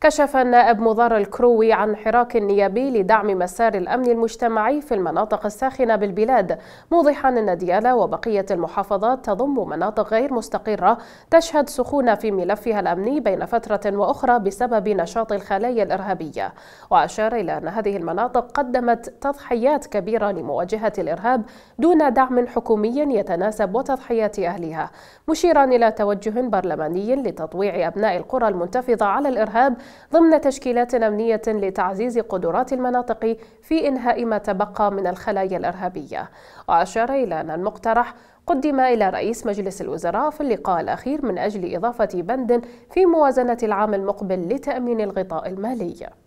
كشف النائب مضر الكروي عن حراك نيابي لدعم مسار الأمن المجتمعي في المناطق الساخنة بالبلاد موضحا أن ديالى وبقية المحافظات تضم مناطق غير مستقرة تشهد سخونة في ملفها الأمني بين فترة وأخرى بسبب نشاط الخلايا الإرهابية وأشار إلى أن هذه المناطق قدمت تضحيات كبيرة لمواجهة الإرهاب دون دعم حكومي يتناسب وتضحيات أهلها مشيرا إلى توجه برلماني لتطويع أبناء القرى المنتفضة على الإرهاب ضمن تشكيلات أمنية لتعزيز قدرات المناطق في إنهاء ما تبقى من الخلايا الإرهابية وأشار إلى أن المقترح قدم إلى رئيس مجلس الوزراء في اللقاء الأخير من أجل إضافة بند في موازنة العام المقبل لتأمين الغطاء المالي